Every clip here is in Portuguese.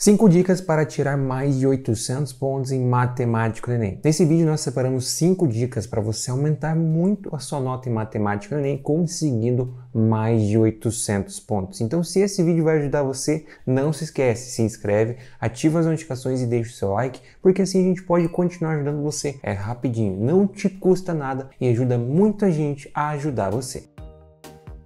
5 dicas para tirar mais de 800 pontos em matemática do Enem. Nesse vídeo nós separamos 5 dicas para você aumentar muito a sua nota em matemática do Enem, conseguindo mais de 800 pontos. Então se esse vídeo vai ajudar você, não se esquece, se inscreve, ativa as notificações e deixa o seu like, porque assim a gente pode continuar ajudando você. É rapidinho, não te custa nada e ajuda muita gente a ajudar você.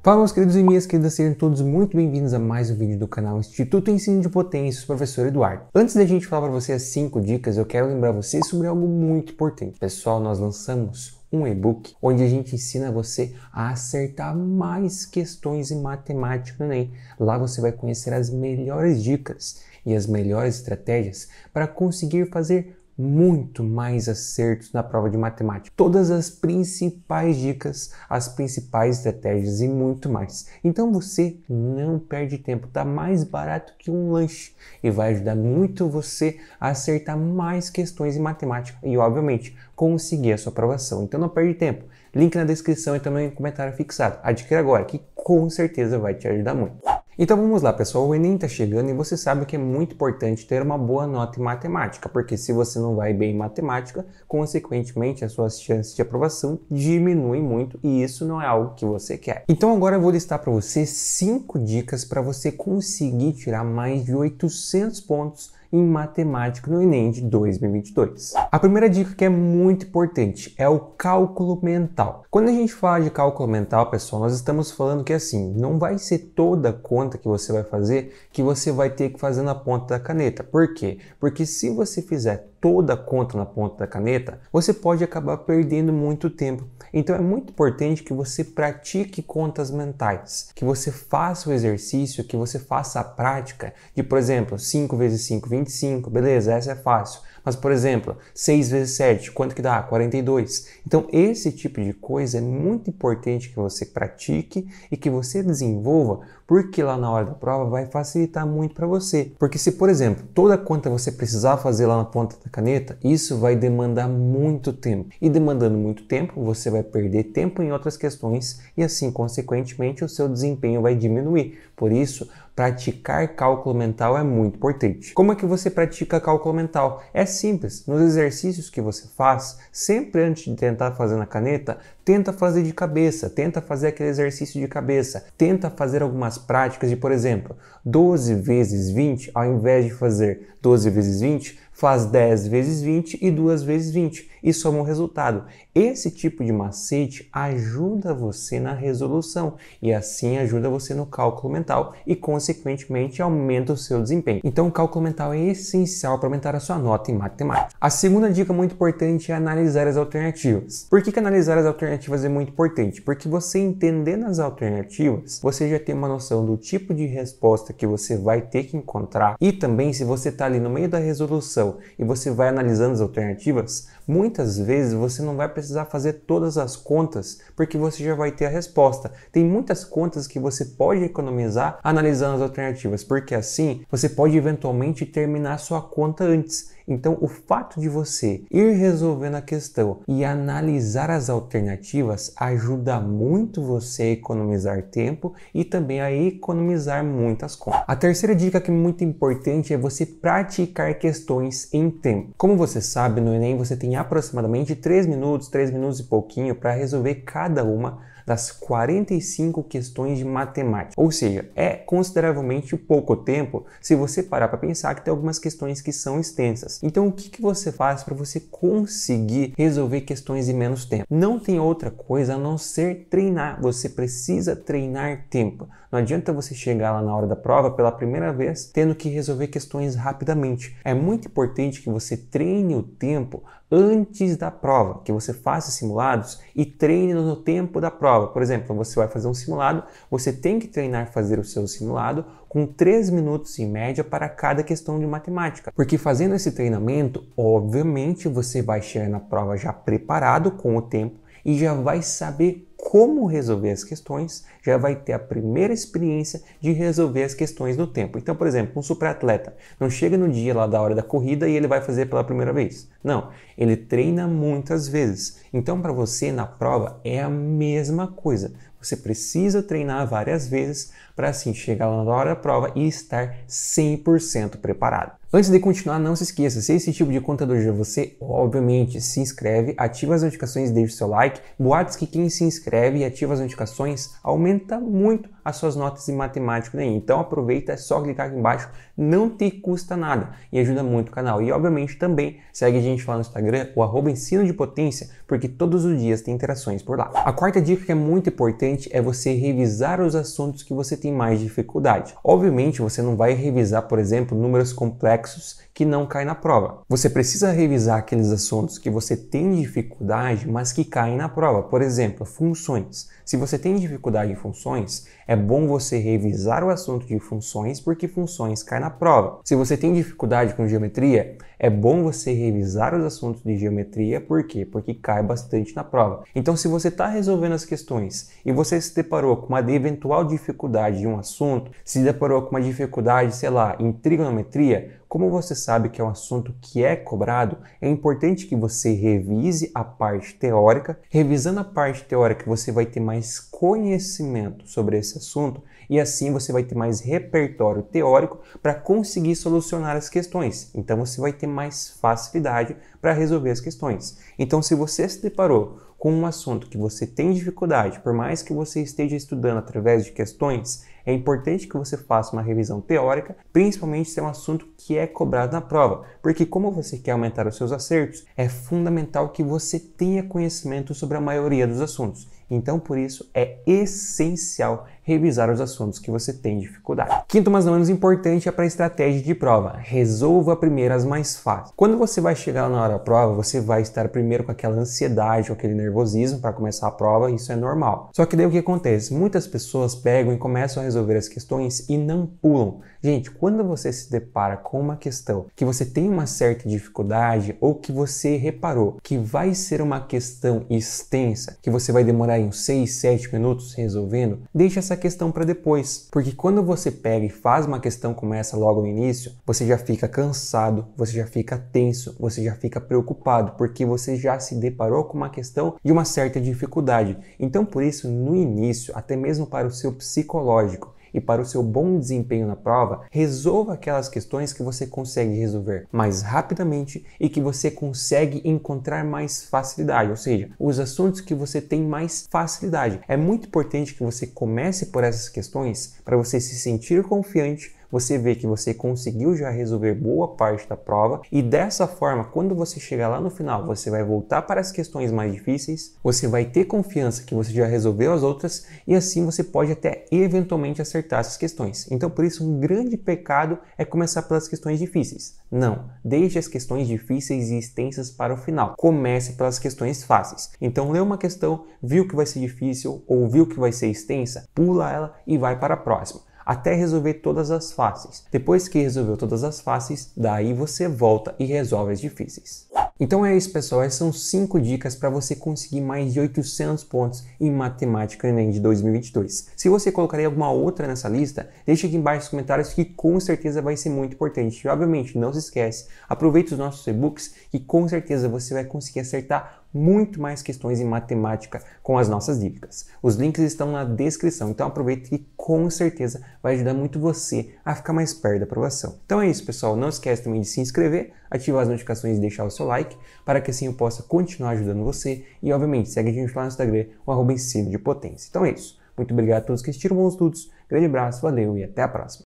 Fala meus queridos e minhas queridas, sejam todos muito bem-vindos a mais um vídeo do canal Instituto Ensino de Potências, professor Eduardo. Antes da gente falar para você as 5 dicas, eu quero lembrar vocês sobre algo muito importante. Pessoal, nós lançamos um e-book onde a gente ensina você a acertar mais questões em matemática no Enem. Lá você vai conhecer as melhores dicas e as melhores estratégias para conseguir fazer muito mais acertos na prova de matemática. Todas as principais dicas, as principais estratégias e muito mais. Então você não perde tempo, tá mais barato que um lanche e vai ajudar muito você a acertar mais questões em matemática e, obviamente, conseguir a sua aprovação. Então não perde tempo. Link na descrição e também no comentário fixado. Adquira agora que com certeza vai te ajudar muito. Então vamos lá, pessoal. O Enem está chegando e você sabe que é muito importante ter uma boa nota em matemática, porque se você não vai bem em matemática, consequentemente as suas chances de aprovação diminuem muito e isso não é algo que você quer. Então agora eu vou listar para você cinco dicas para você conseguir tirar mais de 800 pontos em matemática no Enem de 2022. A primeira dica que é muito importante é o cálculo mental. Quando a gente fala de cálculo mental, pessoal, nós estamos falando que assim, não vai ser toda conta que você vai fazer que você vai ter que fazer na ponta da caneta. Por quê? Porque se você fizer toda a conta na ponta da caneta, você pode acabar perdendo muito tempo. Então é muito importante que você pratique contas mentais, que você faça o exercício, que você faça a prática de, por exemplo, 5 vezes 5, 25, beleza, essa é fácil. Mas, por exemplo, 6 vezes 7, quanto que dá? 42. Então, esse tipo de coisa é muito importante que você pratique e que você desenvolva, porque lá na hora da prova vai facilitar muito para você. Porque se, por exemplo, toda a conta você precisar fazer lá na ponta da caneta, isso vai demandar muito tempo. E demandando muito tempo, você vai perder tempo em outras questões e assim, consequentemente, o seu desempenho vai diminuir. Por isso, praticar cálculo mental é muito importante. Como é que você pratica cálculo mental? É simples. Nos exercícios que você faz, sempre antes de tentar fazer na caneta, tenta fazer de cabeça, tenta fazer aquele exercício de cabeça, tenta fazer algumas práticas de, por exemplo, 12 vezes 20, ao invés de fazer 12 vezes 20, faz 10 vezes 20 e 2 vezes 20 e soma um resultado. Esse tipo de macete ajuda você na resolução e assim ajuda você no cálculo mental e, consequentemente, aumenta o seu desempenho. Então, o cálculo mental é essencial para aumentar a sua nota em matemática. A segunda dica muito importante é analisar as alternativas. Por que, que analisar as alternativas é muito importante? Porque você entendendo as alternativas, você já tem uma noção do tipo de resposta que você vai ter que encontrar e também se você está ali no meio da resolução e você vai analisando as alternativas, Muitas vezes você não vai precisar fazer todas as contas, porque você já vai ter a resposta. Tem muitas contas que você pode economizar analisando as alternativas, porque assim você pode eventualmente terminar sua conta antes então, o fato de você ir resolvendo a questão e analisar as alternativas ajuda muito você a economizar tempo e também a economizar muitas contas. A terceira dica que é muito importante é você praticar questões em tempo. Como você sabe, no Enem você tem aproximadamente 3 minutos, 3 minutos e pouquinho para resolver cada uma das 45 questões de matemática. Ou seja, é consideravelmente pouco tempo se você parar para pensar que tem algumas questões que são extensas. Então, o que, que você faz para você conseguir resolver questões em menos tempo? Não tem outra coisa a não ser treinar. Você precisa treinar tempo. Não adianta você chegar lá na hora da prova pela primeira vez tendo que resolver questões rapidamente. É muito importante que você treine o tempo antes da prova, que você faça simulados e treine no tempo da prova. Por exemplo, você vai fazer um simulado, você tem que treinar fazer o seu simulado com 3 minutos em média para cada questão de matemática. Porque fazendo esse treinamento, obviamente você vai chegar na prova já preparado com o tempo e já vai saber como resolver as questões, já vai ter a primeira experiência de resolver as questões no tempo. Então, por exemplo, um superatleta não chega no dia lá da hora da corrida e ele vai fazer pela primeira vez. Não, ele treina muitas vezes. Então, para você na prova é a mesma coisa. Você precisa treinar várias vezes para assim chegar lá na hora da prova e estar 100% preparado. Antes de continuar, não se esqueça, se esse tipo de conteúdo é você, obviamente se inscreve, ativa as notificações, deixa o seu like. Boatos que quem se inscreve e ativa as notificações aumenta muito as suas notas em matemática né? Então aproveita, é só clicar aqui embaixo, não te custa nada e ajuda muito o canal. E obviamente também segue a gente lá no Instagram, o arroba ensino de potência, porque todos os dias tem interações por lá. A quarta dica que é muito importante é você revisar os assuntos que você tem mais dificuldade. Obviamente você não vai revisar, por exemplo, números complexos complexos que não cai na prova. Você precisa revisar aqueles assuntos que você tem dificuldade, mas que caem na prova. Por exemplo, funções. Se você tem dificuldade em funções, é bom você revisar o assunto de funções porque funções cai na prova. Se você tem dificuldade com geometria, é bom você revisar os assuntos de geometria, por quê? Porque cai bastante na prova. Então, se você está resolvendo as questões e você se deparou com uma eventual dificuldade de um assunto, se deparou com uma dificuldade, sei lá, em trigonometria, como você sabe? sabe que é um assunto que é cobrado, é importante que você revise a parte teórica. Revisando a parte teórica, você vai ter mais conhecimento sobre esse assunto e assim você vai ter mais repertório teórico para conseguir solucionar as questões. Então você vai ter mais facilidade para resolver as questões. Então, se você se deparou com um assunto que você tem dificuldade, por mais que você esteja estudando através de questões, é importante que você faça uma revisão teórica, principalmente se é um assunto que é cobrado na prova, porque como você quer aumentar os seus acertos, é fundamental que você tenha conhecimento sobre a maioria dos assuntos. Então, por isso, é essencial revisar os assuntos que você tem dificuldade. Quinto, mas não menos importante, é para a estratégia de prova. Resolva primeiro as mais fáceis. Quando você vai chegar na hora da prova, você vai estar primeiro com aquela ansiedade, com aquele nervosismo para começar a prova, isso é normal. Só que daí o que acontece? Muitas pessoas pegam e começam a resolver as questões e não pulam. Gente, quando você se depara com uma questão que você tem uma certa dificuldade ou que você reparou que vai ser uma questão extensa, que você vai demorar uns 6, 7 minutos resolvendo, deixa essa questão para depois. Porque quando você pega e faz uma questão como essa logo no início, você já fica cansado, você já fica tenso, você já fica preocupado, porque você já se deparou com uma questão de uma certa dificuldade. Então, por isso, no início, até mesmo para o seu psicológico, e para o seu bom desempenho na prova, resolva aquelas questões que você consegue resolver mais rapidamente e que você consegue encontrar mais facilidade, ou seja, os assuntos que você tem mais facilidade. É muito importante que você comece por essas questões para você se sentir confiante você vê que você conseguiu já resolver boa parte da prova e dessa forma, quando você chegar lá no final, você vai voltar para as questões mais difíceis, você vai ter confiança que você já resolveu as outras e assim você pode até eventualmente acertar essas questões. Então, por isso, um grande pecado é começar pelas questões difíceis. Não, deixe as questões difíceis e extensas para o final. Comece pelas questões fáceis. Então, lê uma questão, viu que vai ser difícil ou viu que vai ser extensa, pula ela e vai para a próxima até resolver todas as fáceis. Depois que resolveu todas as fáceis, daí você volta e resolve as difíceis. Então é isso, pessoal. Essas são 5 dicas para você conseguir mais de 800 pontos em matemática Enem de 2022. Se você colocaria alguma outra nessa lista, deixe aqui embaixo nos comentários que com certeza vai ser muito importante. E obviamente, não se esquece, aproveite os nossos e-books que com certeza você vai conseguir acertar muito mais questões em matemática com as nossas dicas. Os links estão na descrição, então aproveite que com certeza vai ajudar muito você a ficar mais perto da aprovação. Então é isso, pessoal. Não esquece também de se inscrever, ativar as notificações e deixar o seu like, para que assim eu possa continuar ajudando você. E, obviamente, segue a gente lá no Instagram, o arroba de potência. Então é isso. Muito obrigado a todos que assistiram bons estudos. Grande abraço, valeu e até a próxima.